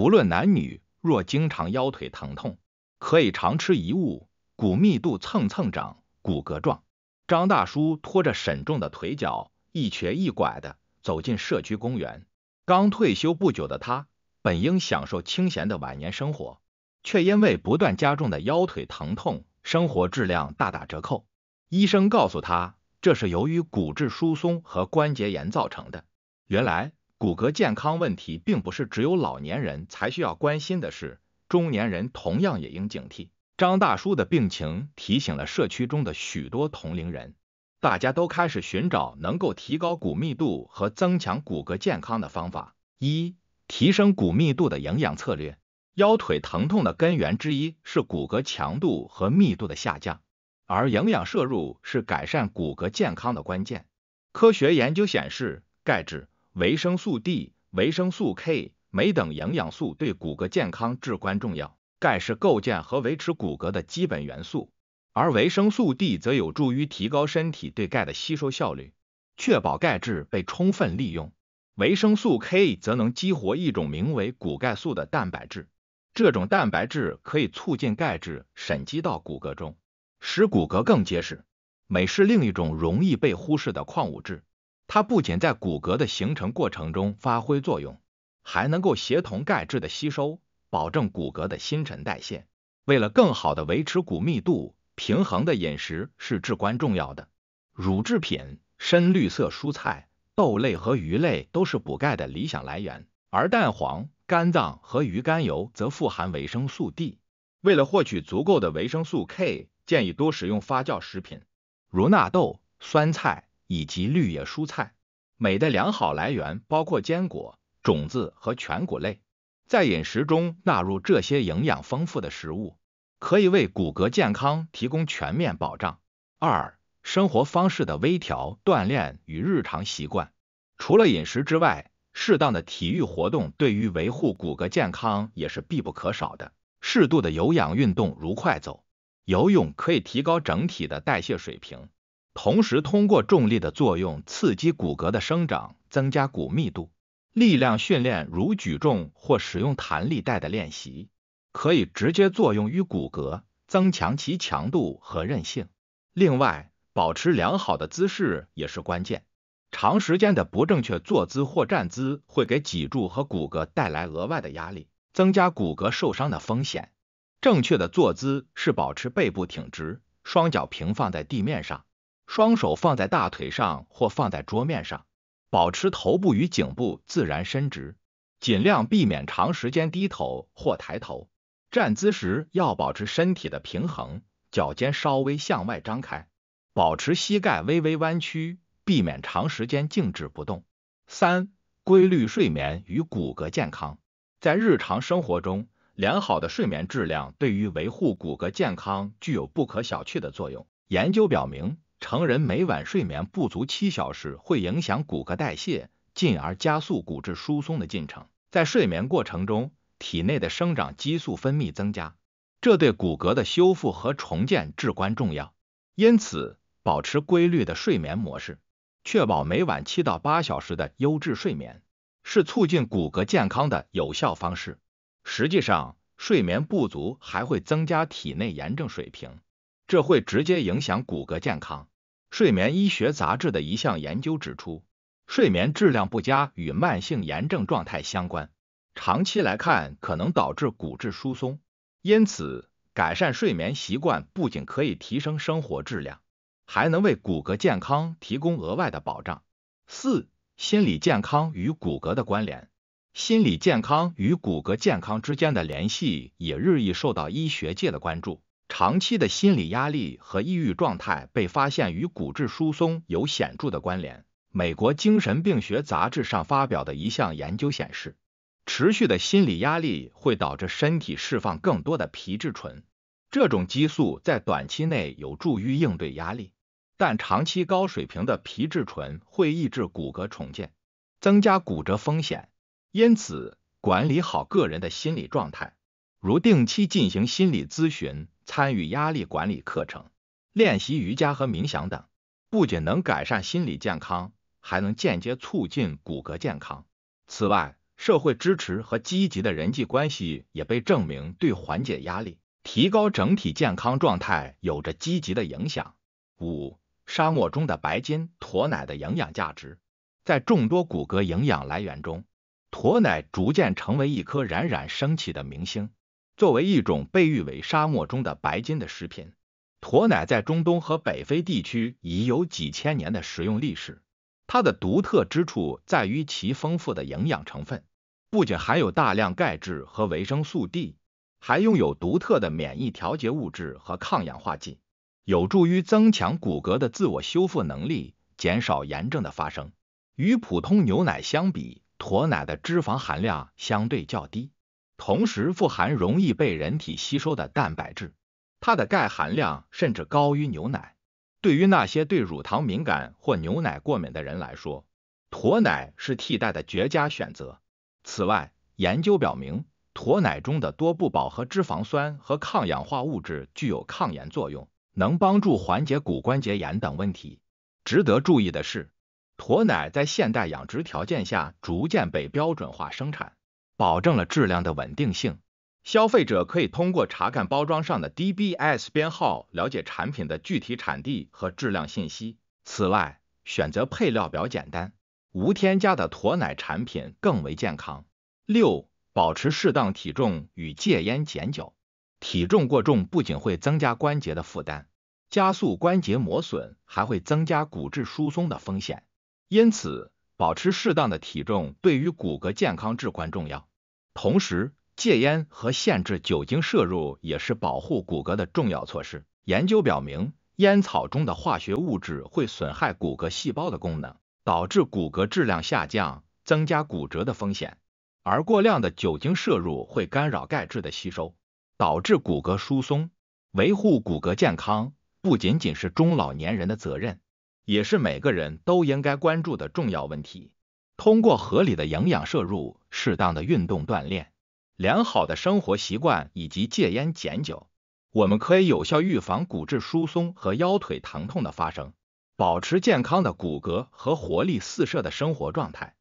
无论男女，若经常腰腿疼痛，可以常吃一物，骨密度蹭蹭长，骨骼壮。张大叔拖着沈重的腿脚，一瘸一拐的走进社区公园。刚退休不久的他，本应享受清闲的晚年生活，却因为不断加重的腰腿疼痛，生活质量大打折扣。医生告诉他，这是由于骨质疏松和关节炎造成的。原来。骨骼健康问题并不是只有老年人才需要关心的事，中年人同样也应警惕。张大叔的病情提醒了社区中的许多同龄人，大家都开始寻找能够提高骨密度和增强骨骼健康的方法。一、提升骨密度的营养策略。腰腿疼痛的根源之一是骨骼强度和密度的下降，而营养摄入是改善骨骼健康的关键。科学研究显示，钙质。维生素 D、维生素 K、镁等营养素对骨骼健康至关重要。钙是构建和维持骨骼的基本元素，而维生素 D 则有助于提高身体对钙的吸收效率，确保钙质被充分利用。维生素 K 则能激活一种名为骨钙素的蛋白质，这种蛋白质可以促进钙质沉积到骨骼中，使骨骼更结实。镁是另一种容易被忽视的矿物质。它不仅在骨骼的形成过程中发挥作用，还能够协同钙质的吸收，保证骨骼的新陈代谢。为了更好的维持骨密度，平衡的饮食是至关重要的。乳制品、深绿色蔬菜、豆类和鱼类都是补钙的理想来源，而蛋黄、肝脏和鱼肝油则富含维生素 D。为了获取足够的维生素 K，建议多食用发酵食品，如纳豆、酸菜。以及绿叶蔬菜，镁的良好来源包括坚果、种子和全谷类。在饮食中纳入这些营养丰富的食物，可以为骨骼健康提供全面保障。二、生活方式的微调：锻炼与日常习惯。除了饮食之外，适当的体育活动对于维护骨骼健康也是必不可少的。适度的有氧运动，如快走、游泳，可以提高整体的代谢水平。同时通过重力的作用刺激骨骼的生长，增加骨密度。力量训练如举重或使用弹力带的练习，可以直接作用于骨骼，增强其强度和韧性。另外，保持良好的姿势也是关键。长时间的不正确坐姿或站姿会给脊柱和骨骼带来额外的压力，增加骨骼受伤的风险。正确的坐姿是保持背部挺直，双脚平放在地面上。双手放在大腿上或放在桌面上，保持头部与颈部自然伸直，尽量避免长时间低头或抬头。站姿时要保持身体的平衡，脚尖稍微向外张开，保持膝盖微微弯曲，避免长时间静止不动。三、规律睡眠与骨骼健康。在日常生活中，良好的睡眠质量对于维护骨骼健康具有不可小觑的作用。研究表明。成人每晚睡眠不足七小时，会影响骨骼代谢，进而加速骨质疏松的进程。在睡眠过程中，体内的生长激素分泌增加，这对骨骼的修复和重建至关重要。因此，保持规律的睡眠模式，确保每晚七到八小时的优质睡眠，是促进骨骼健康的有效方式。实际上，睡眠不足还会增加体内炎症水平。这会直接影响骨骼健康。睡眠医学杂志的一项研究指出，睡眠质量不佳与慢性炎症状态相关，长期来看可能导致骨质疏松。因此，改善睡眠习惯不仅可以提升生活质量，还能为骨骼健康提供额外的保障。四、心理健康与骨骼的关联，心理健康与骨骼健康之间的联系也日益受到医学界的关注。长期的心理压力和抑郁状态被发现与骨质疏松有显著的关联。美国精神病学杂志上发表的一项研究显示，持续的心理压力会导致身体释放更多的皮质醇。这种激素在短期内有助于应对压力，但长期高水平的皮质醇会抑制骨骼重建，增加骨折风险。因此，管理好个人的心理状态。如定期进行心理咨询、参与压力管理课程、练习瑜伽和冥想等，不仅能改善心理健康，还能间接促进骨骼健康。此外，社会支持和积极的人际关系也被证明对缓解压力、提高整体健康状态有着积极的影响。五、沙漠中的白金驼奶的营养价值，在众多骨骼营养来源中，驼奶逐渐成为一颗冉冉升起的明星。作为一种被誉为沙漠中的“白金”的食品，驼奶在中东和北非地区已有几千年的食用历史。它的独特之处在于其丰富的营养成分，不仅含有大量钙质和维生素 D，还拥有独特的免疫调节物质和抗氧化剂，有助于增强骨骼的自我修复能力，减少炎症的发生。与普通牛奶相比，驼奶的脂肪含量相对较低。同时富含容易被人体吸收的蛋白质，它的钙含量甚至高于牛奶。对于那些对乳糖敏感或牛奶过敏的人来说，驼奶是替代的绝佳选择。此外，研究表明，驼奶中的多不饱和脂肪酸和抗氧化物质具有抗炎作用，能帮助缓解骨关节炎等问题。值得注意的是，驼奶在现代养殖条件下逐渐被标准化生产。保证了质量的稳定性，消费者可以通过查看包装上的 DBS 编号了解产品的具体产地和质量信息。此外，选择配料表简单、无添加的驼奶产品更为健康。六、保持适当体重与戒烟减酒。体重过重不仅会增加关节的负担，加速关节磨损，还会增加骨质疏松的风险。因此，保持适当的体重对于骨骼健康至关重要。同时，戒烟和限制酒精摄入也是保护骨骼的重要措施。研究表明，烟草中的化学物质会损害骨骼细胞的功能，导致骨骼质量下降，增加骨折的风险；而过量的酒精摄入会干扰钙质的吸收，导致骨骼疏松。维护骨骼健康不仅仅是中老年人的责任，也是每个人都应该关注的重要问题。通过合理的营养摄入。适当的运动锻炼、良好的生活习惯以及戒烟减酒，我们可以有效预防骨质疏松和腰腿疼痛的发生，保持健康的骨骼和活力四射的生活状态。